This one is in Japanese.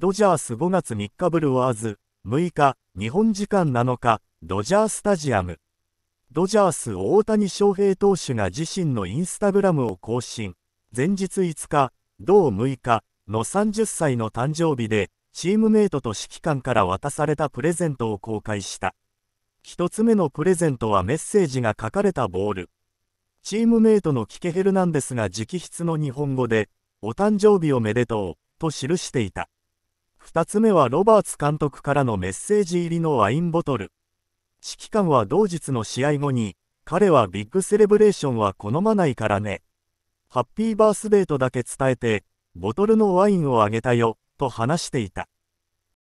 ドジャース5月3日ブルワーズ、6日、日本時間7日、ドジャースタジアム。ドジャース大谷翔平投手が自身のインスタグラムを更新。前日5日、同6日の30歳の誕生日で、チームメイトと指揮官から渡されたプレゼントを公開した。1つ目のプレゼントはメッセージが書かれたボール。チームメイトのキケヘルナンデスが直筆の日本語で、お誕生日おめでとう、と記していた。2つ目はロバーツ監督からのメッセージ入りのワインボトル。指揮官は同日の試合後に、彼はビッグセレブレーションは好まないからね。ハッピーバースデーとだけ伝えて、ボトルのワインをあげたよ、と話していた。